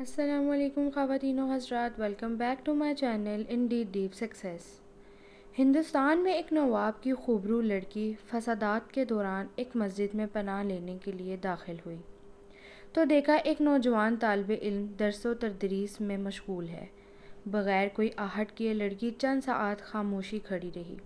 असलम ख़वातिन हजरात welcome back to my channel in the deep success Hindustan में एक नवाब की खूबरू लड़की फसादात के दौरान एक मस्जिद में पनाह लेने के लिए दाखिल हुई तो देखा एक नौजवान तलब इल्म दरस व तदरीस में मशगूल है बग़ैर कोई आहट किए लड़की चंद सात खामोशी खड़ी रही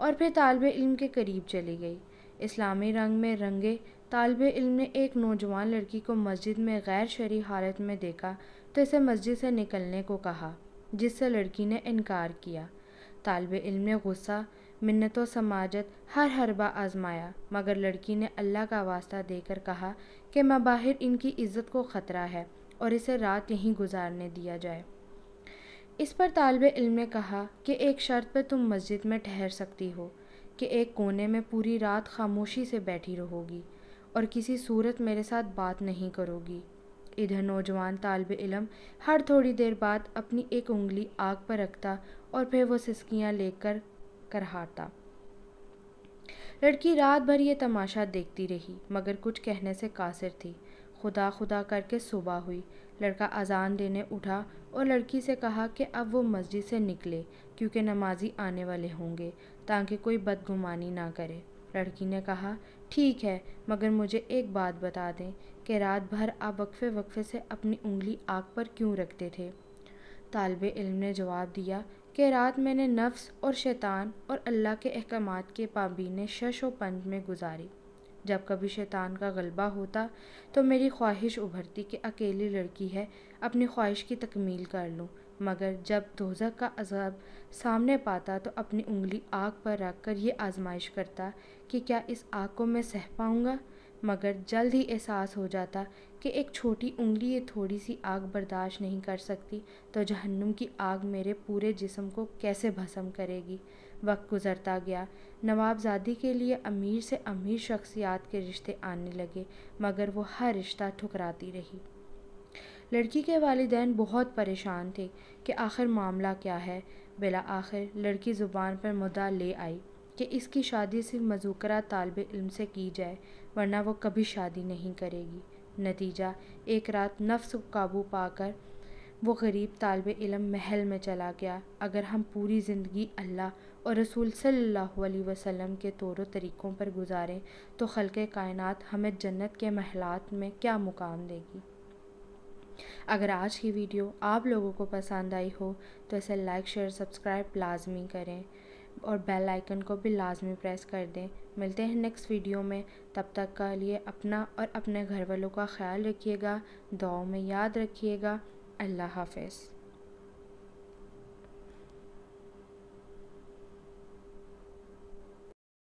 और फिर तालब इल्म के करीब चली गई इस्लामी रंग में रंगे तालब इल्म ने एक नौजवान लड़की को मस्जिद में गैर शरी हालत में देखा तो इसे मस्जिद से निकलने को कहा जिससे लड़की ने इनकार किया तालब इल्म ने गुस्सा मन्नत व समाजत हर हरबा आजमाया मगर लड़की ने अल्लाह का वास्ता देकर कहा कि मबाहिर इनकी इज़्ज़त को ख़तरा है और इसे रात यहीं गुजारने दिया जाए इस पर तालब इल्म ने कहा कि एक शर्त पर तुम मस्जिद में ठहर सकती हो कि एक कोने में पूरी रात खामोशी से बैठी रहोगी और किसी सूरत मेरे साथ बात नहीं करोगी इधर नौजवान तालब इलम हर थोड़ी देर बाद अपनी एक उंगली आग पर रखता और फिर वो सिस्कियाँ लेकर करहाता लड़की रात भर ये तमाशा देखती रही मगर कुछ कहने से कासिर थी खुदा खुदा करके सुबह हुई लड़का अजान देने उठा और लड़की से कहा कि अब वो मस्जिद से निकले क्योंकि नमाजी आने वाले होंगे ताकि कोई बदगुमानी ना करे लड़की ने कहा ठीक है मगर मुझे एक बात बता दें कि रात भर आप वक्फे वक्फे से अपनी उंगली आग पर क्यों रखते थे तालब इल्म ने जवाब दिया कि रात मैंने नफ्स और शैतान और अल्लाह के अहकाम के पाबीने शश व पंज में गुजारी जब कभी शैतान का गलबा होता तो मेरी ख्वाहिश उभरती कि अकेली लड़की है अपनी ख्वाहिश की तकमील कर लूँ मगर जब दोजक़ का अजब सामने पाता तो अपनी उंगली आग पर रख कर ये आज़माइश करता कि क्या इस आग को मैं सह पाऊँगा मगर जल्द ही एहसास हो जाता कि एक छोटी उंगली ये थोड़ी सी आग बर्दाश्त नहीं कर सकती तो जहन्नुम की आग मेरे पूरे जिस्म को कैसे भस्म करेगी वक्त गुज़रता गया नवाबजादी के लिए अमीर से अमीर शख्सियात के रिश्ते आने लगे मगर वो हर रिश्ता ठुकराती रही लड़की के वालदेन बहुत परेशान थे कि आखिर मामला क्या है बिला आखिर लड़की ज़ुबान पर मुद्दा ले आई कि इसकी शादी सिर्फ मजूकरा तालब इल्म से की जाए वरना वो कभी शादी नहीं करेगी नतीजा एक रात नफ्स काबू पाकर वो गरीब तालब इलम महल में चला गया अगर हम पूरी ज़िंदगी अल्लाह और रसूल सल्लल्लाहु अलैहि वसल्लम के तौर तरीक़ों पर गुजारें तो खलक़ कायनात हमें जन्नत के महलात में क्या मुकाम देगी अगर आज की वीडियो आप लोगों को पसंद आई हो तो इसे लाइक शेयर सब्सक्राइब लाजमी करें और बेल आइकन को भी लाजमी प्रेस कर दें मिलते हैं नेक्स्ट वीडियो में तब तक के लिए अपना और अपने घर वालों का ख्याल रखिएगा दुआओं में याद रखिएगा अल्लाह हाफिज़